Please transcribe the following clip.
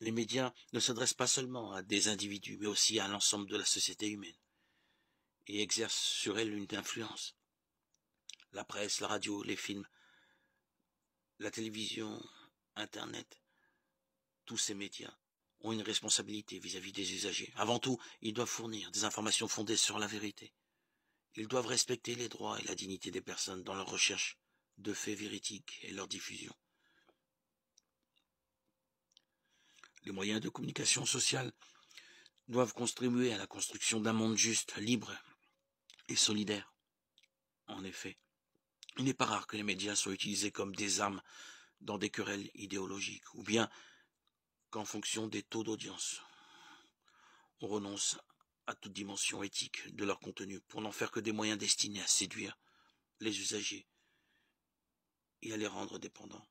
Les médias ne s'adressent pas seulement à des individus, mais aussi à l'ensemble de la société humaine, et exercent sur elle une influence. La presse, la radio, les films, la télévision, Internet, tous ces médias ont une responsabilité vis-à-vis des usagers. Avant tout, ils doivent fournir des informations fondées sur la vérité. Ils doivent respecter les droits et la dignité des personnes dans leur recherche de faits véritiques et leur diffusion. Les moyens de communication sociale doivent contribuer à la construction d'un monde juste, libre et solidaire. En effet, il n'est pas rare que les médias soient utilisés comme des armes dans des querelles idéologiques, ou bien qu'en fonction des taux d'audience, on renonce à toute dimension éthique de leur contenu pour n'en faire que des moyens destinés à séduire les usagers et à les rendre dépendants.